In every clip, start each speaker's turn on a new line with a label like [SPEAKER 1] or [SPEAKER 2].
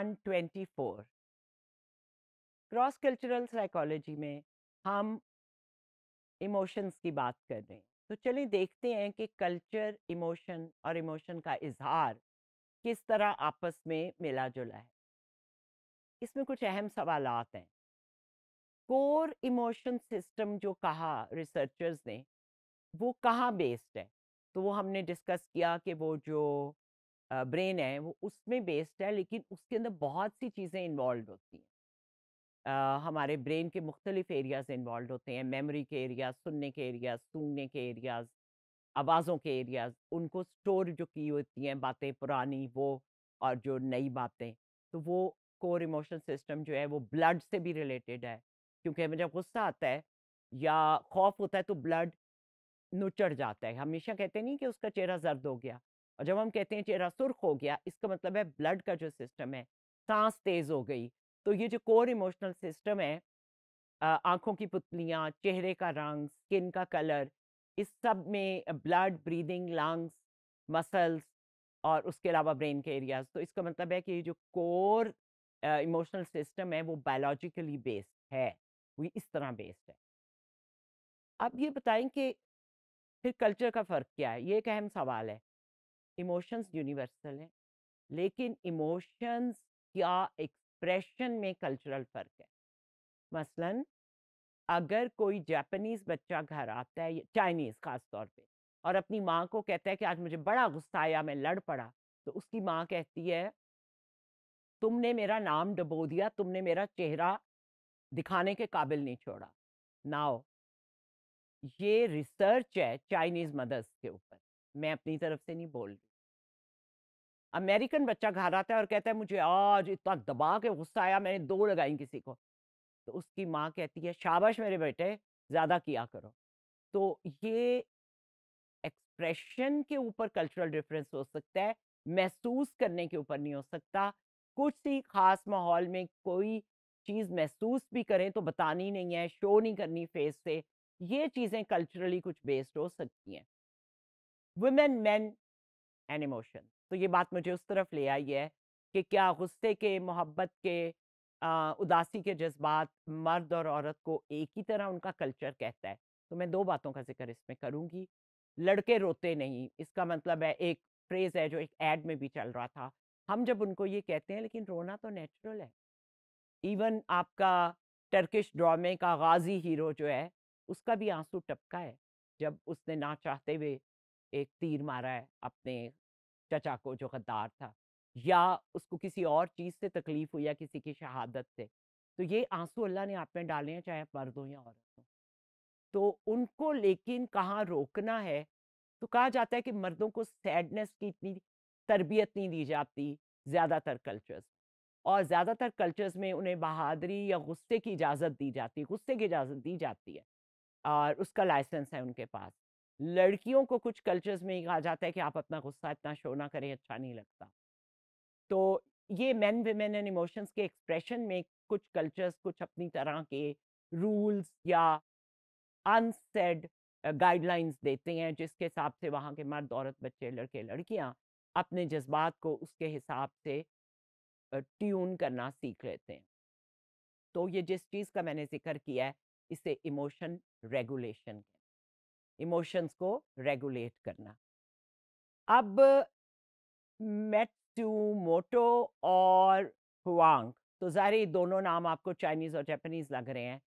[SPEAKER 1] 124 cross cultural psychology में हम emotions की बात कर रहे हैं तो चलिए देखते हैं कि कल्चर इमोशन और इमोशन का इजहार किस तरह आपस में मिला जुला है इसमें कुछ अहम सवाल हैं कोर इमोशन सिस्टम जो कहा रिसर्चर्स ने वो कहाँ बेस्ड है तो वो हमने डिस्कस किया कि वो जो ब्रेन है वो उसमें बेस्ड है लेकिन उसके अंदर बहुत सी चीज़ें इन्वॉल्व होती हैं हमारे ब्रेन के मुख्तलिफ एरियाज इन्वॉल्व होते हैं मेमोरी के एरिया सुनने के एरियाज सूंघने के एरियाज आवाज़ों के एरियाज उनको स्टोर जो की होती हैं बातें पुरानी वो और जो नई बातें तो वो कोर इमोशन सिस्टम जो है वो ब्लड से भी रिलेटेड है क्योंकि हमें जब गुस्सा आता है या खौफ होता है तो ब्लड नुचड़ जाता है हमेशा कहते नहीं कि उसका चेहरा जर्द हो गया और जब हम कहते हैं चेहरा सुर्ख हो गया इसका मतलब है ब्लड का जो सिस्टम है सांस तेज हो गई तो ये जो कोर इमोशनल सिस्टम है आँखों की पुतलियाँ चेहरे का रंग स्किन का कलर इस सब में ब्लड ब्रीदिंग लंग्स मसल्स और उसके अलावा ब्रेन के एरियाज तो इसका मतलब है कि ये जो कोर इमोशनल सिस्टम है वो बायोलॉजिकली बेस्ड है वो इस तरह बेस्ड है अब ये बताएं कि फिर कल्चर का फ़र्क क्या है ये एक अहम सवाल है इमोशंस यूनिवर्सल हैं लेकिन इमोशंस या एक्सप्रेशन में कल्चरल फ़र्क है मसलन अगर कोई जापानीज़ बच्चा घर आता है चाइनीज़ ख़ास तौर पे और अपनी माँ को कहता है कि आज मुझे बड़ा गुस्सा आया मैं लड़ पड़ा तो उसकी माँ कहती है तुमने मेरा नाम डबो दिया तुमने मेरा चेहरा दिखाने के काबिल नहीं छोड़ा नाओ ये रिसर्च है चाइनीज़ मदर्स के ऊपर मैं अपनी तरफ से नहीं बोल रही अमेरिकन बच्चा घर आता है और कहता है मुझे आज इतना दबा के गुस्सा आया मैंने दो लगाई किसी को तो उसकी माँ कहती है शाबाश मेरे बेटे ज़्यादा किया करो तो ये एक्सप्रेशन के ऊपर कल्चरल डिफरेंस हो सकता है महसूस करने के ऊपर नहीं हो सकता कुछ ही खास माहौल में कोई चीज़ महसूस भी करें तो बतानी नहीं है शो नहीं करनी फेस से ये चीज़ें कल्चरली कुछ बेस्ड हो सकती हैं वुमेन मैन एंड इमोशन तो ये बात मुझे उस तरफ ले आई है कि क्या गुस्से के मोहब्बत के आ, उदासी के जज्बात मर्द और औरत को एक ही तरह उनका कल्चर कहता है तो मैं दो बातों का जिक्र इसमें करूँगी लड़के रोते नहीं इसका मतलब है एक फ्रेज है जो एक एड में भी चल रहा था हम जब उनको ये कहते हैं लेकिन रोना तो नेचुरल है इवन आपका टर्किश ड्रामे का गाजी हीरो जो है उसका भी आंसू टपका है जब उसने ना चाहते हुए एक तीर मारा है अपने चचा को जो गद्दार था या उसको किसी और चीज़ से तकलीफ हुई या किसी की शहादत से तो ये आंसू अल्लाह ने आप में डाले हैं चाहे मर्द हो या औरत हो तो उनको लेकिन कहाँ रोकना है तो कहा जाता है कि मर्दों को सैडनेस की इतनी तरबियत नहीं दी जाती ज़्यादातर कल्चर्स और ज़्यादातर कल्चर्स में उन्हें बहादरी या गुस्से की इजाज़त दी जाती है गुस्से की इजाज़त दी जाती है और उसका लाइसेंस है उनके पास लड़कियों को कुछ कल्चर्स में कहा जाता है कि आप अपना गुस्सा इतना शो ना करें अच्छा नहीं लगता तो ये मैन वेमेन एंड इमोशंस के एक्सप्रेशन में कुछ कल्चर्स कुछ अपनी तरह के रूल्स या अनसेड गाइडलाइंस देते हैं जिसके हिसाब से वहाँ के मर्द औरत बच्चे लड़के लड़कियाँ अपने जज्बात को उसके हिसाब से ट्यून करना सीख लेते हैं तो ये जिस चीज़ का मैंने जिक्र किया है इसे इमोशन रेगुलेशन इमोशंस को रेगुलेट करना अब मेट्सू मोटो और हुआंग तो ज़ाहिर दोनों नाम आपको चाइनीज़ और जापानीज़ लग रहे हैं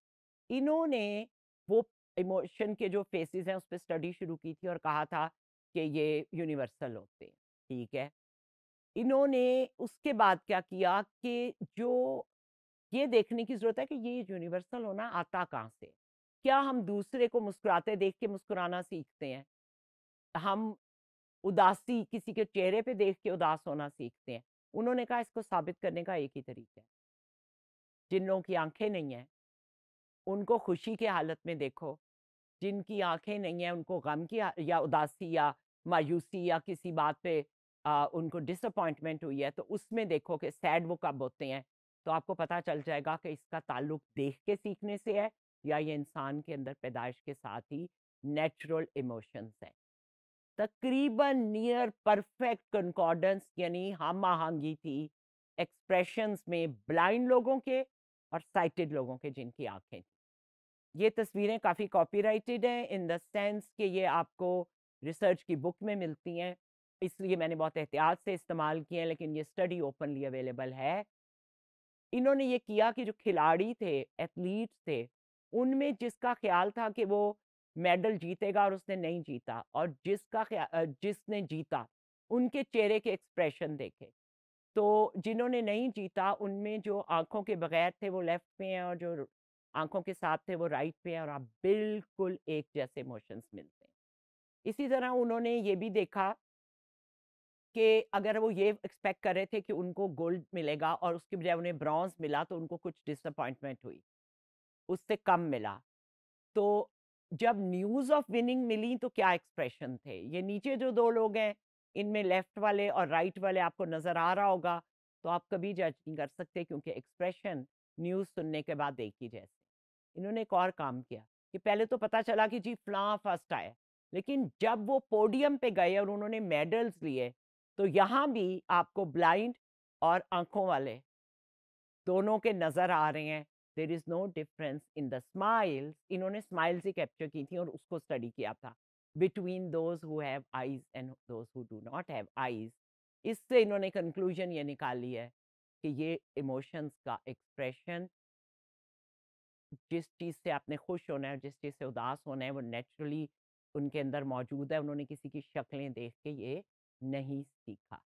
[SPEAKER 1] इन्होंने वो इमोशन के जो फेसेस हैं उस पर स्टडी शुरू की थी और कहा था कि ये यूनिवर्सल होते हैं ठीक है इन्होंने उसके बाद क्या किया कि जो ये देखने की ज़रूरत है कि ये यूनिवर्सल होना आता कहाँ से क्या हम दूसरे को मुस्कुराते देख के मुस्कुराना सीखते हैं हम उदासी किसी के चेहरे पे देख के उदास होना सीखते हैं उन्होंने कहा इसको साबित करने का एक ही तरीका है जिन लोगों की आंखें नहीं हैं उनको खुशी के हालत में देखो जिनकी आंखें नहीं हैं उनको गम की या उदासी या मायूसी या किसी बात पे आ, उनको डिसअपॉइंटमेंट हुई है तो उसमें देखो कि सैड वो कब होते हैं तो आपको पता चल जाएगा कि इसका ताल्लुक देख के सीखने से है या ये इंसान के अंदर पैदाइश के साथ ही नेचुरल इमोशंस हैं तकरीबन नियर परफेक्ट कंकॉर्डेंस यानी हम आहंगी थी एक्सप्रेशंस में ब्लाइंड लोगों के और साइटेड लोगों के जिनकी आंखें ये तस्वीरें काफ़ी कॉपीराइटेड हैं इन द सेंस कि ये आपको रिसर्च की बुक में मिलती हैं इसलिए मैंने बहुत एहतियात से इस्तेमाल किए हैं लेकिन ये स्टडी ओपनली अवेलेबल है इन्होंने ये किया कि जो खिलाड़ी थे एथलीट थे उनमें जिसका ख्याल था कि वो मेडल जीतेगा और उसने नहीं जीता और जिसका जिसने जीता उनके चेहरे के एक्सप्रेशन देखे तो जिन्होंने नहीं जीता उनमें जो आंखों के बगैर थे वो लेफ्ट पे हैं और जो आंखों के साथ थे वो राइट पे हैं और आप बिल्कुल एक जैसे मोशंस मिलते हैं इसी तरह उन्होंने ये भी देखा कि अगर वो ये एक्सपेक्ट कर रहे थे कि उनको गोल्ड मिलेगा और उसके बजाय उन्हें ब्रॉन्ज मिला तो उनको कुछ डिसअपॉइंटमेंट हुई उससे कम मिला तो जब न्यूज़ ऑफ विनिंग मिली तो क्या एक्सप्रेशन थे ये नीचे जो दो लोग हैं इनमें लेफ्ट वाले और राइट right वाले आपको नज़र आ रहा होगा तो आप कभी जज नहीं कर सकते क्योंकि एक्सप्रेशन न्यूज़ सुनने के बाद एक ही जैसे इन्होंने एक और काम किया कि पहले तो पता चला कि जी फ्लां फर्स्ट आए लेकिन जब वो पोडियम पे गए और उन्होंने मेडल्स लिए तो यहाँ भी आपको ब्लाइंड और आंखों वाले दोनों के नज़र आ रहे हैं there is no difference in the smiles इन्होंने स्माइल से कैप्चर की थी और उसको स्टडी किया था between those who have eyes and those who do not have eyes इससे इन्होंने कंक्लूजन ये निकाली है कि ये इमोशंस का एक्सप्रेशन जिस चीज़ से आपने खुश होना है जिस चीज़ से उदास होना है वो नेचुरली उनके अंदर मौजूद है उन्होंने किसी की शक्लें देख के ये नहीं सीखा